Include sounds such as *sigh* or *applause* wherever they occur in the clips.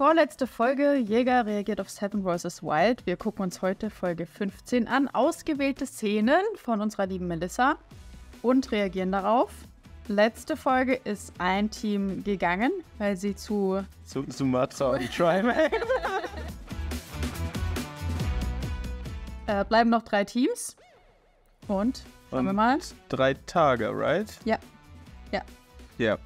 Vorletzte Folge Jäger reagiert auf Seven vs. Wild. Wir gucken uns heute Folge 15 an, ausgewählte Szenen von unserer lieben Melissa und reagieren darauf. Letzte Folge ist ein Team gegangen, weil sie zu zu, zu Matza und Trimax. *laughs* äh, bleiben noch drei Teams und schauen wir mal. Drei Tage, right? Ja. Ja, Ja,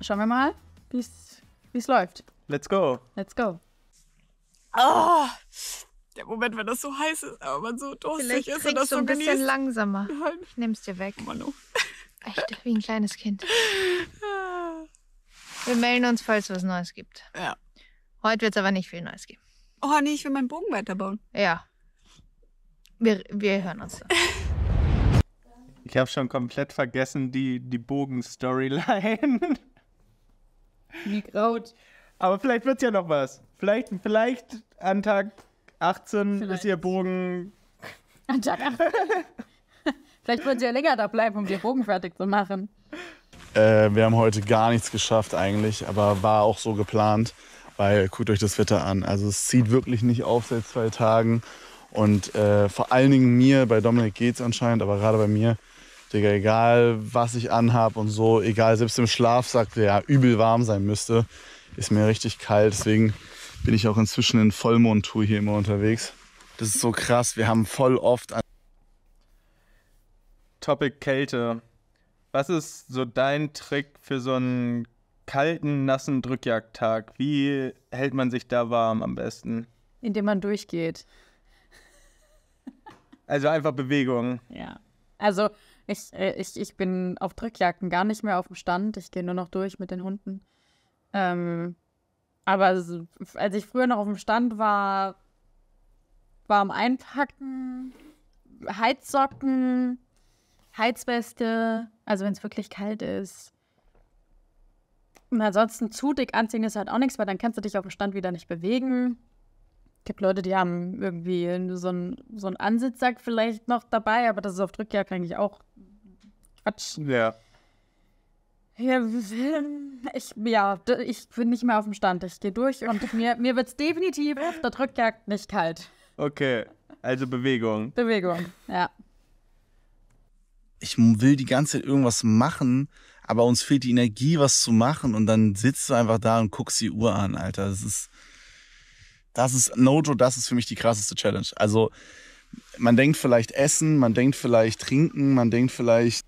Schauen wir mal, wie es läuft. Let's go. Let's go. Ah, der Moment, wenn das so heiß ist, aber man so durstig Vielleicht ist und das so ein genießt. bisschen langsamer. Nein. Ich nehm's dir weg. Manu. Echt, wie ein kleines Kind. Ah. Wir melden uns, falls es was Neues gibt. Ja. Heute es aber nicht viel Neues geben. Oh nee, ich will meinen Bogen weiterbauen. Ja. Wir, wir hören uns. Dann. *laughs* Ich habe schon komplett vergessen, die, die Bogen-Storyline. Wie graut. Aber vielleicht wird es ja noch was. Vielleicht, vielleicht an Tag 18 vielleicht. ist ihr Bogen. An Tag 18. *laughs* vielleicht wird sie ja länger da bleiben, um den Bogen fertig zu machen. Äh, wir haben heute gar nichts geschafft eigentlich, aber war auch so geplant, weil guckt euch das Wetter an. Also es zieht wirklich nicht auf seit zwei Tagen. Und äh, vor allen Dingen mir, bei Dominik geht es anscheinend, aber gerade bei mir, Digga, egal was ich anhab und so, egal, selbst im Schlafsack, der ja übel warm sein müsste, ist mir richtig kalt. Deswegen bin ich auch inzwischen in Vollmondtour hier immer unterwegs. Das ist so krass. Wir haben voll oft an. Topic Kälte. Was ist so dein Trick für so einen kalten, nassen Drückjagdtag? Wie hält man sich da warm am besten? Indem man durchgeht. Also einfach Bewegung. Ja. Also ich, äh, ich, ich bin auf Drückjagden gar nicht mehr auf dem Stand. Ich gehe nur noch durch mit den Hunden. Ähm, aber als ich früher noch auf dem Stand war, war Einpacken, Heizsocken, Heizweste, also wenn es wirklich kalt ist. Und ansonsten zu dick anziehen ist halt auch nichts, weil dann kannst du dich auf dem Stand wieder nicht bewegen. Es gibt Leute, die haben irgendwie so einen so einen Ansitzsack vielleicht noch dabei, aber das ist auf Drückjagd eigentlich auch Quatsch. Ja. Ja, ich, ja, ich bin nicht mehr auf dem Stand. Ich gehe durch und *laughs* mir, mir wird es definitiv auf der Drückjagd nicht kalt. Okay, also Bewegung. Bewegung, ja. Ich will die ganze Zeit irgendwas machen, aber uns fehlt die Energie, was zu machen. Und dann sitzt du einfach da und guckst die Uhr an, Alter. Das ist, das ist, Nojo, das ist für mich die krasseste Challenge. Also, man denkt vielleicht Essen, man denkt vielleicht Trinken, man denkt vielleicht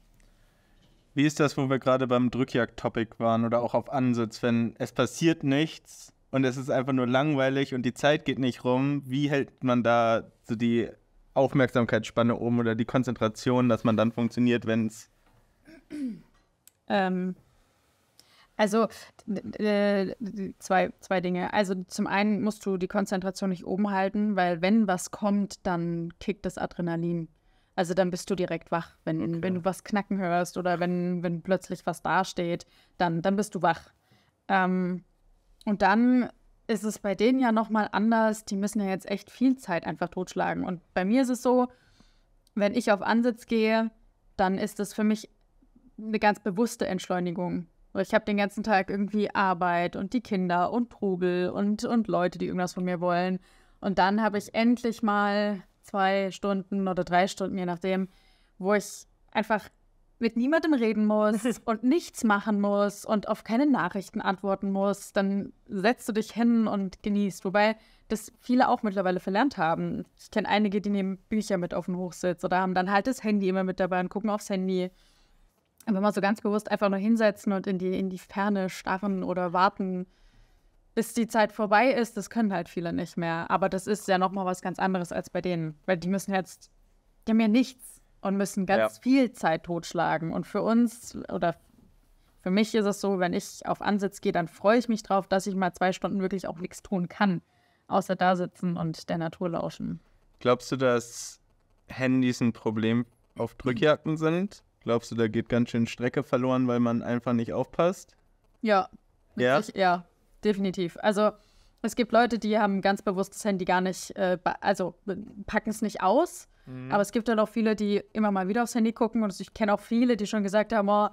wie ist das, wo wir gerade beim Drückjagd-Topic waren oder auch auf Ansitz, wenn es passiert nichts und es ist einfach nur langweilig und die Zeit geht nicht rum, wie hält man da so die Aufmerksamkeitsspanne um oder die Konzentration, dass man dann funktioniert, wenn es. Ähm, also äh, zwei, zwei Dinge. Also zum einen musst du die Konzentration nicht oben halten, weil wenn was kommt, dann kickt das Adrenalin also dann bist du direkt wach. Wenn, okay. wenn du was knacken hörst oder wenn, wenn plötzlich was dasteht, dann, dann bist du wach. Ähm, und dann ist es bei denen ja nochmal anders. Die müssen ja jetzt echt viel Zeit einfach totschlagen. Und bei mir ist es so, wenn ich auf Ansitz gehe, dann ist das für mich eine ganz bewusste Entschleunigung. Ich habe den ganzen Tag irgendwie Arbeit und die Kinder und Trubel und, und Leute, die irgendwas von mir wollen. Und dann habe ich endlich mal zwei Stunden oder drei Stunden, je nachdem, wo ich einfach mit niemandem reden muss *laughs* und nichts machen muss und auf keine Nachrichten antworten muss, dann setzt du dich hin und genießt. Wobei das viele auch mittlerweile verlernt haben. Ich kenne einige, die nehmen Bücher mit auf den Hochsitz oder haben dann halt das Handy immer mit dabei und gucken aufs Handy. Aber wenn man so ganz bewusst einfach nur hinsetzen und in die, in die Ferne starren oder warten, bis die Zeit vorbei ist, das können halt viele nicht mehr. Aber das ist ja nochmal was ganz anderes als bei denen, weil die müssen jetzt, die haben ja nichts und müssen ganz ja. viel Zeit totschlagen. Und für uns oder für mich ist es so, wenn ich auf Ansitz gehe, dann freue ich mich drauf, dass ich mal zwei Stunden wirklich auch nichts tun kann, außer da sitzen und der Natur lauschen. Glaubst du, dass Handys ein Problem auf Drückjacken sind? Glaubst du, da geht ganz schön Strecke verloren, weil man einfach nicht aufpasst? Ja. Ja? Ich, ja, definitiv. Also es gibt Leute, die haben ganz bewusst das Handy gar nicht, äh, also packen es nicht aus. Mhm. Aber es gibt dann auch viele, die immer mal wieder aufs Handy gucken. Und ich kenne auch viele, die schon gesagt haben, oh,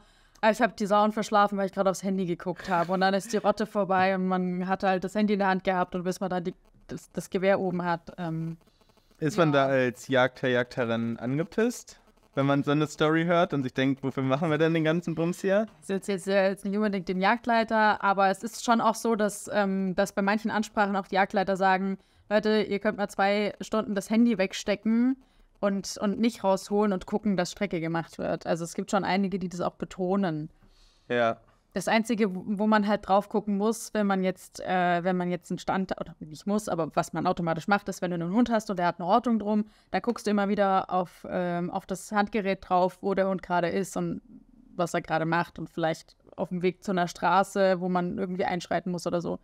ich habe die Sauen verschlafen, weil ich gerade aufs Handy geguckt habe. Und dann ist die Rotte vorbei und man hat halt das Handy in der Hand gehabt und bis man dann die, das, das, Gewehr oben hat. Ähm, ist ja. man da als Jagdherr, Jagdherrin angepisst? wenn man so eine Story hört und sich denkt, wofür machen wir denn den ganzen Bums hier? Das ist jetzt, äh, jetzt nicht unbedingt dem Jagdleiter, aber es ist schon auch so, dass, ähm, dass bei manchen Ansprachen auch die Jagdleiter sagen, Leute, ihr könnt mal zwei Stunden das Handy wegstecken und, und nicht rausholen und gucken, dass Strecke gemacht wird. Also es gibt schon einige, die das auch betonen. Ja. Das Einzige, wo man halt drauf gucken muss, wenn man jetzt, äh, wenn man jetzt einen Stand, oder nicht muss, aber was man automatisch macht, ist, wenn du einen Hund hast und der hat eine Ortung drum, da guckst du immer wieder auf, ähm, auf das Handgerät drauf, wo der Hund gerade ist und was er gerade macht und vielleicht auf dem Weg zu einer Straße, wo man irgendwie einschreiten muss oder so.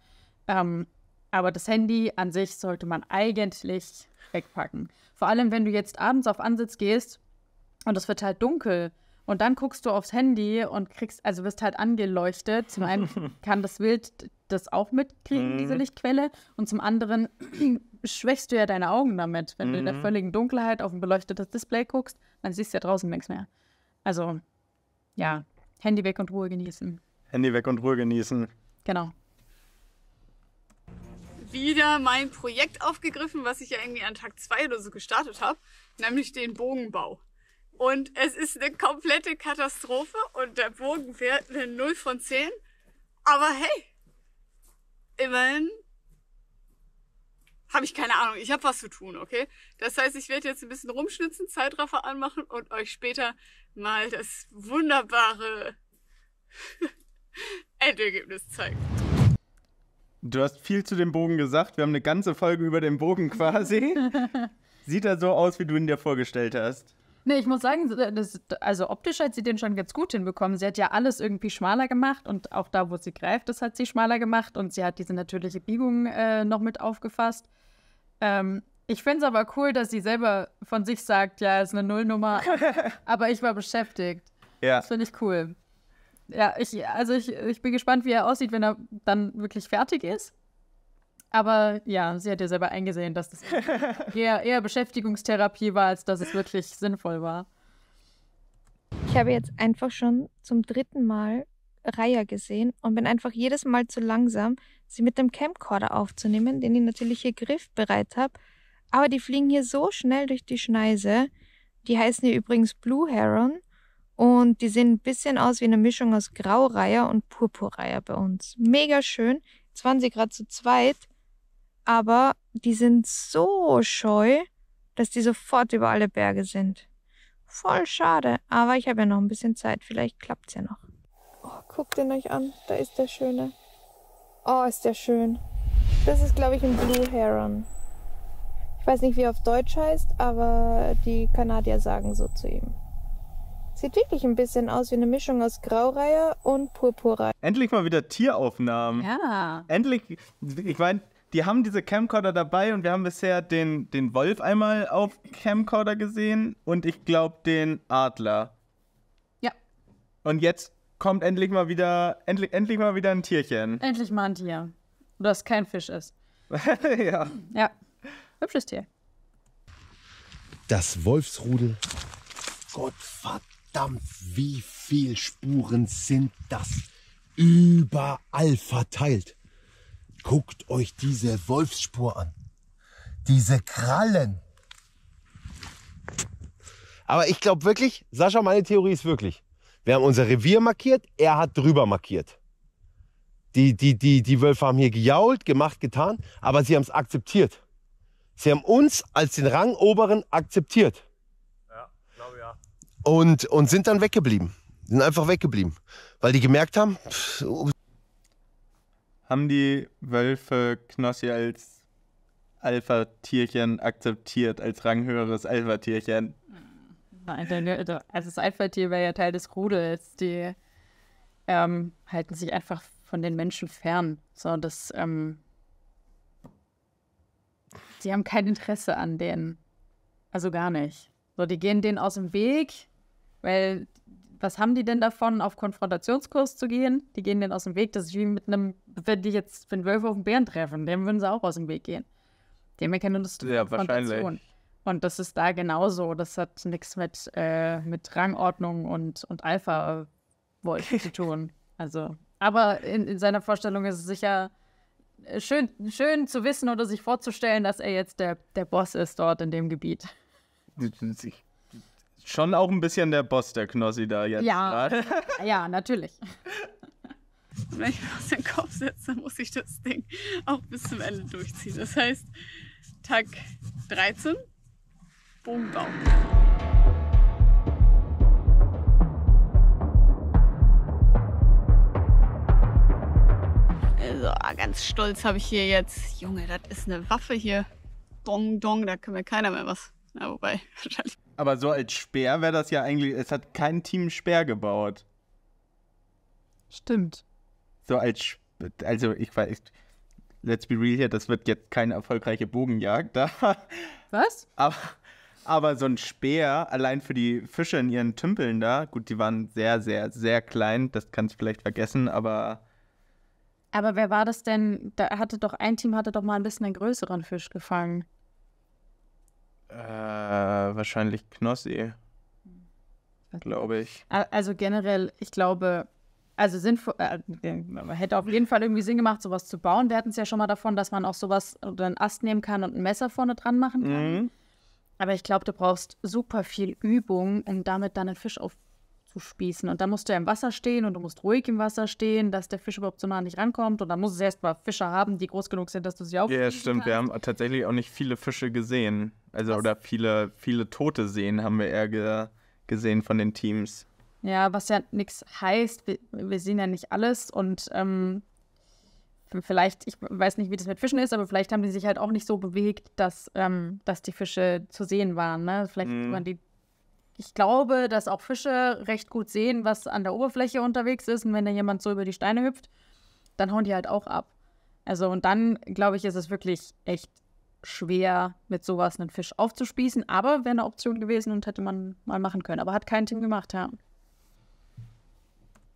Ähm, aber das Handy an sich sollte man eigentlich wegpacken. Vor allem, wenn du jetzt abends auf Ansitz gehst und es wird halt dunkel und dann guckst du aufs Handy und kriegst, also wirst halt angeleuchtet. Zum einen *laughs* kann das Wild das auch mitkriegen, diese mhm. Lichtquelle. Und zum anderen *clears throat* schwächst du ja deine Augen damit. Wenn du in der mhm. völligen Dunkelheit auf ein beleuchtetes Display guckst, dann siehst du ja draußen nichts mehr. Also, ja, Handy weg und Ruhe genießen. Handy weg und Ruhe genießen. Genau wieder mein Projekt aufgegriffen, was ich ja irgendwie an Tag 2 oder so gestartet habe, nämlich den Bogenbau. Und es ist eine komplette Katastrophe und der Bogen wäre eine 0 von 10. Aber hey, immerhin habe ich keine Ahnung. Ich habe was zu tun, okay? Das heißt, ich werde jetzt ein bisschen rumschnitzen, Zeitraffer anmachen und euch später mal das wunderbare *laughs* Endergebnis zeigen. Du hast viel zu dem Bogen gesagt. Wir haben eine ganze Folge über den Bogen quasi. *laughs* Sieht er so aus, wie du ihn dir vorgestellt hast. Nee, ich muss sagen, äh, das, also optisch hat sie den schon ganz gut hinbekommen. Sie hat ja alles irgendwie schmaler gemacht und auch da, wo sie greift, das hat sie schmaler gemacht und sie hat diese natürliche Biegung äh, noch mit aufgefasst. Ähm, ich finde es aber cool, dass sie selber von sich sagt, ja, ist eine Nullnummer, *laughs* aber ich war beschäftigt. Ja. Das finde ich cool. Ja, ich, also ich, ich bin gespannt, wie er aussieht, wenn er dann wirklich fertig ist. Aber ja, sie hat ja selber eingesehen, dass das *laughs* eher, eher Beschäftigungstherapie war, als dass es wirklich sinnvoll war. Ich habe jetzt einfach schon zum dritten Mal Raya gesehen und bin einfach jedes Mal zu langsam, sie mit dem Camcorder aufzunehmen, den ich natürlich hier griffbereit habe. Aber die fliegen hier so schnell durch die Schneise. Die heißen hier übrigens Blue Heron und die sehen ein bisschen aus wie eine Mischung aus Graureiher und Purpurreiher bei uns. Mega schön. Jetzt waren sie gerade zu zweit aber die sind so scheu, dass die sofort über alle Berge sind. Voll schade, aber ich habe ja noch ein bisschen Zeit, vielleicht klappt es ja noch. Oh, guckt den euch an, da ist der schöne. Oh, ist der schön. Das ist, glaube ich, ein Blue Heron. Ich weiß nicht, wie er auf Deutsch heißt, aber die Kanadier sagen so zu ihm. Sieht wirklich ein bisschen aus wie eine Mischung aus Graureihe und Purpurreiher. Endlich mal wieder Tieraufnahmen. Ja. Endlich, ich meine, die haben diese Camcorder dabei und wir haben bisher den, den Wolf einmal auf Camcorder gesehen und ich glaube den Adler. Ja. Und jetzt kommt endlich mal wieder, endlich, endlich mal wieder ein Tierchen. Endlich mal ein Tier. Oder es kein Fisch ist. *laughs* ja. Ja. Hübsches Tier. Das Wolfsrudel. Gott verdammt, wie viel Spuren sind das überall verteilt. Guckt euch diese Wolfsspur an. Diese Krallen. Aber ich glaube wirklich, Sascha, meine Theorie ist wirklich, wir haben unser Revier markiert, er hat drüber markiert. Die, die, die, die Wölfe haben hier gejault, gemacht, getan, aber sie haben es akzeptiert. Sie haben uns als den Rangoberen akzeptiert. Ja, glaube ja. Und, und sind dann weggeblieben. Sind einfach weggeblieben. Weil die gemerkt haben, pff, haben die Wölfe Knossi als Alpha-Tierchen akzeptiert, als ranghöheres Alpha-Tierchen? Nein, hm, also, also das Alpha-Tier wäre ja Teil des Rudels. Die ähm, halten sich einfach von den Menschen fern. So, das, ähm, die haben kein Interesse an denen. Also gar nicht. So, die gehen denen aus dem Weg, weil was haben die denn davon, auf Konfrontationskurs zu gehen? Die gehen denn aus dem Weg. Das ist wie mit einem, wenn die jetzt, wenn Wölfe auf den Bären treffen, dem würden sie auch aus dem Weg gehen. Dem erkennen das keine Lust ja, wahrscheinlich. Und das ist da genauso. Das hat nichts mit, äh, mit Rangordnung und, und Alpha-Wolf *laughs* zu tun. Also, aber in, in seiner Vorstellung ist es sicher äh, schön, schön zu wissen oder sich vorzustellen, dass er jetzt der, der Boss ist dort in dem Gebiet schon auch ein bisschen der Boss, der Knossi da jetzt. Ja, *laughs* ja natürlich. *laughs* Wenn ich mir aus dem Kopf setze, muss ich das Ding auch bis zum Ende durchziehen. Das heißt, Tag 13, Bogenbau. So, ganz stolz habe ich hier jetzt. Junge, das ist eine Waffe hier. Dong, dong, da können wir keiner mehr was. Na, wobei, *laughs* wahrscheinlich. Aber so als Speer wäre das ja eigentlich. Es hat kein Team Speer gebaut. Stimmt. So als. Also, ich weiß. Let's be real hier, das wird jetzt keine erfolgreiche Bogenjagd. Da. *laughs* Was? Aber, aber so ein Speer, allein für die Fische in ihren Tümpeln da, gut, die waren sehr, sehr, sehr klein, das kannst du vielleicht vergessen, aber. Aber wer war das denn? Da hatte doch ein Team hatte doch mal ein bisschen einen größeren Fisch gefangen. Äh, wahrscheinlich Knossi. Glaube ich. Also generell, ich glaube, also sinnvoll, äh, äh, hätte auf jeden Fall irgendwie Sinn gemacht, sowas zu bauen. Wir hatten es ja schon mal davon, dass man auch sowas oder einen Ast nehmen kann und ein Messer vorne dran machen kann. Mhm. Aber ich glaube, du brauchst super viel Übung, um damit dann einen Fisch auf aufzuspießen. Und da musst du ja im Wasser stehen und du musst ruhig im Wasser stehen, dass der Fisch überhaupt so nah nicht rankommt. Und dann musst du erstmal Fische haben, die groß genug sind, dass du sie aufspießen Ja, stimmt. Kannst. Wir haben tatsächlich auch nicht viele Fische gesehen. Also, was? oder viele, viele tote Seen haben wir eher ge gesehen von den Teams. Ja, was ja nichts heißt. Wir, wir, sehen ja nicht alles und ähm, vielleicht, ich weiß nicht, wie das mit Fischen ist, aber vielleicht haben die sich halt auch nicht so bewegt, dass, ähm, dass die Fische zu sehen waren. Ne? Vielleicht mm. waren die ich glaube, dass auch Fische recht gut sehen, was an der Oberfläche unterwegs ist. Und wenn da jemand so über die Steine hüpft, dann hauen die halt auch ab. Also, und dann, glaube ich, ist es wirklich echt schwer, mit sowas einen Fisch aufzuspießen. Aber wäre eine Option gewesen und hätte man mal machen können. Aber hat kein Team gemacht, ja.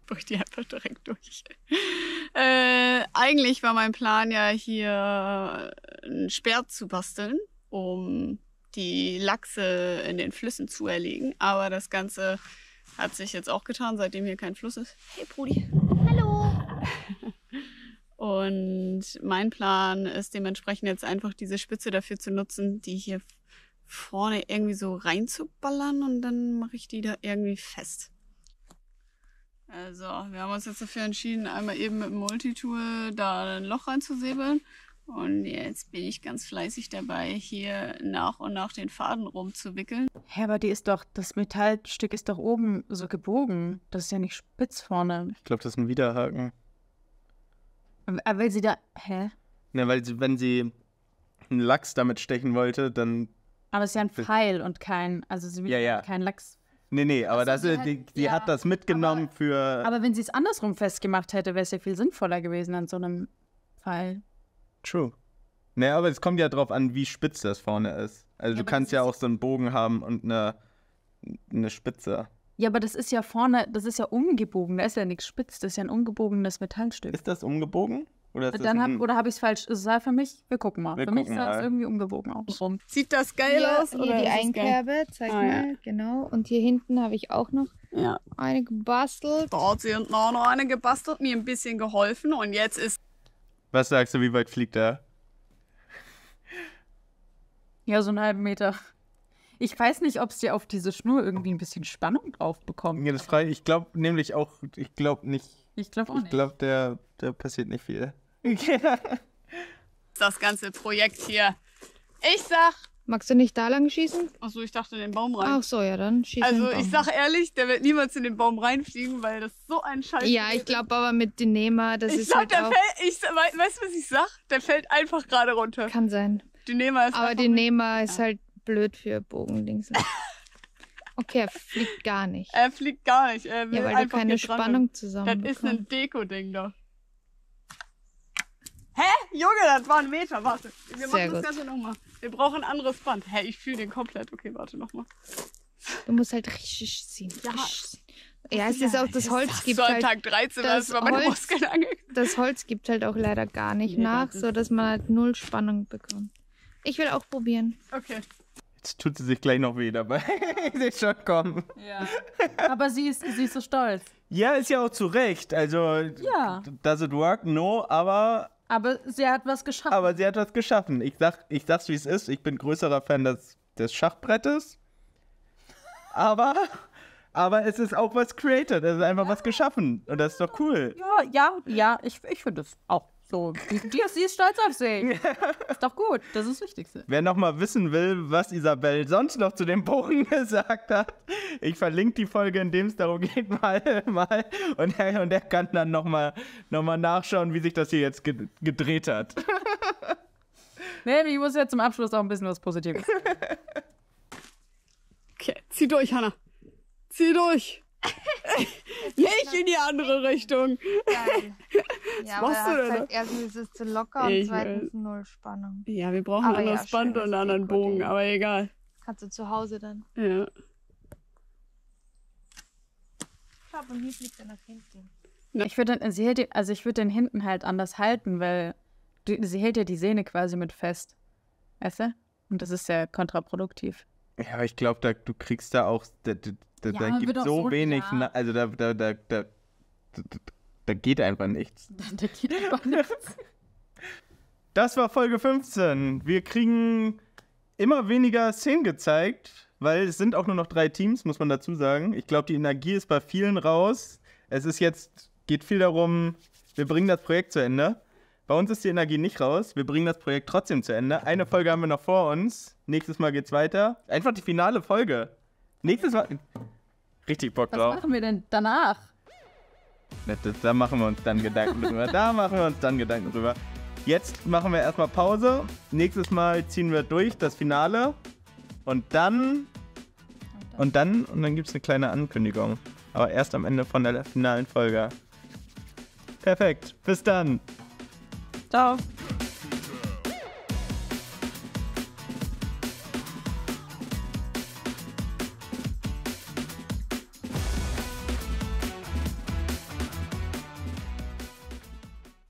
Durch die einfach direkt durch. *laughs* äh, eigentlich war mein Plan ja hier äh, ein Sperr zu basteln, um die Lachse in den Flüssen zu erlegen. Aber das Ganze hat sich jetzt auch getan, seitdem hier kein Fluss ist. Hey Brudi. Hallo. Und mein Plan ist dementsprechend jetzt einfach diese Spitze dafür zu nutzen, die hier vorne irgendwie so reinzuballern und dann mache ich die da irgendwie fest. Also, wir haben uns jetzt dafür entschieden, einmal eben mit dem Multitool da ein Loch reinzusäbeln und jetzt bin ich ganz fleißig dabei, hier nach und nach den Faden rumzuwickeln. Hä, aber die ist doch, das Metallstück ist doch oben so gebogen. Das ist ja nicht spitz vorne. Ich glaube, das ist ein Widerhaken. Aber ähm, äh, weil sie da. Hä? Na, weil sie, wenn sie einen Lachs damit stechen wollte, dann. Aber es ist ja ein Pfeil und kein. Also sie will ja, ja. kein Lachs. Nee, nee, aber also das, die, die, die ja, hat das mitgenommen aber, für. Aber wenn sie es andersrum festgemacht hätte, wäre es ja viel sinnvoller gewesen an so einem Pfeil. True. Naja, ne, aber es kommt ja drauf an, wie spitz das vorne ist. Also ja, du kannst ja auch so einen Bogen haben und eine, eine Spitze. Ja, aber das ist ja vorne, das ist ja umgebogen, da ist ja nichts spitz, das ist ja ein umgebogenes Metallstück. Ist das umgebogen? Oder, ist oder habe ich es falsch? Halt es sah für mich, wir gucken mal. Wir für gucken mich sah es irgendwie umgebogen aus. Sieht das geil hier, aus? Hier die Einkerbe, zeig ah, mal, ja. genau. Und hier hinten habe ich auch noch ja. eine gebastelt. Da hat sie auch noch eine gebastelt, mir ein bisschen geholfen und jetzt ist was sagst du, wie weit fliegt er? Ja, so einen halben Meter. Ich weiß nicht, ob es dir auf diese Schnur irgendwie ein bisschen Spannung draufbekommt. Ja, das frei. Ich glaube nämlich auch, ich glaube nicht. Ich glaube auch nicht. Ich glaube, der, der passiert nicht viel. *laughs* das ganze Projekt hier. Ich sag, Magst du nicht da lang schießen? Achso, ich dachte in den Baum rein. Ach so, ja, dann schieß Also ich sag ehrlich, der wird niemals in den Baum reinfliegen, weil das so ein Scheiß Ja, ich glaube aber mit dem das ich ist glaub, halt der auch... Fällt, ich, weißt du, was ich sag? Der fällt einfach gerade runter. Kann sein. Die Nehmer ist Aber die Nehmer ist ja. halt blöd für Bogendings. *laughs* Okay, er fliegt gar nicht. Er fliegt gar nicht. Er will ja, weil einfach du keine Spannung zusammen. Das ist ein Deko-Ding doch. Hä? Junge, das war ein Meter. Warte. Wir Sehr machen das Ganze nochmal. Wir brauchen ein anderes Band. Hä, ich fühle den komplett. Okay, warte nochmal. Du musst halt richtig ziehen. Ja. Ja, es ja, ist auch das Holz gibt so halt. Tag 13, das, das, Holz, das Holz gibt halt auch leider gar nicht nee, nach, so dass man halt null Spannung bekommt. Ich will auch probieren. Okay. Jetzt tut sie sich gleich noch weh dabei. *laughs* sie ist schon kommen. Ja. Aber sie ist, sie ist so stolz. Ja, ist ja auch zu Recht. Also, ja. does it work? No, aber aber sie hat was geschaffen. Aber sie hat was geschaffen. Ich, sag, ich sag's, wie es ist. Ich bin größerer Fan des, des Schachbrettes. Aber, aber es ist auch was created. Es ist einfach ja. was geschaffen. Und das ist doch cool. Ja, ja, ja. Ich, ich finde es auch so, die, die ist stolz auf sich. Ist doch gut, das ist das Wichtigste. Wer nochmal wissen will, was Isabel sonst noch zu dem Bogen *laughs* gesagt hat, ich verlinke die Folge, in dem es darum geht, *laughs* mal, mal. Und er, und er kann dann nochmal noch mal nachschauen, wie sich das hier jetzt gedreht hat. *laughs* Nee, ich muss ja zum Abschluss auch ein bisschen was Positives. Okay, zieh durch, Hanna. Zieh durch. Nicht in die andere Richtung. Geil. Ja, Was machst du denn? Halt erstens ist es zu locker ich und zweitens will. null Spannung. Ja, wir brauchen aber ein halt anderes ja, Band und einen anderen Bogen, Idee. aber egal. Kannst du zu Hause dann. Ja. Stopp, und hier fliegt er nach hinten. Na. Ich würde also ich den hinten halt anders halten, weil die, sie hält ja die Sehne quasi mit fest. Weißt du? Und das ist ja kontraproduktiv. Ja, aber ich glaube, du kriegst da auch, da, da, ja, gibt so, so wenig, also da, da, da, da da geht einfach nichts. *laughs* da geht einfach nichts. Das war Folge 15. Wir kriegen immer weniger Szenen gezeigt, weil es sind auch nur noch drei Teams, muss man dazu sagen. Ich glaube, die Energie ist bei vielen raus. Es ist jetzt, geht viel darum, wir bringen das Projekt zu Ende. Bei uns ist die Energie nicht raus. Wir bringen das Projekt trotzdem zu Ende. Eine Folge haben wir noch vor uns. Nächstes Mal geht's weiter. Einfach die finale Folge. Nächstes Mal. Richtig Bock drauf. Was machen wir denn danach? Das, da machen wir uns dann Gedanken drüber. Da machen wir uns dann Gedanken drüber. Jetzt machen wir erstmal Pause. Nächstes Mal ziehen wir durch das Finale. Und dann. Und dann, und dann gibt es eine kleine Ankündigung. Aber erst am Ende von der finalen Folge. Perfekt. Bis dann. Ciao.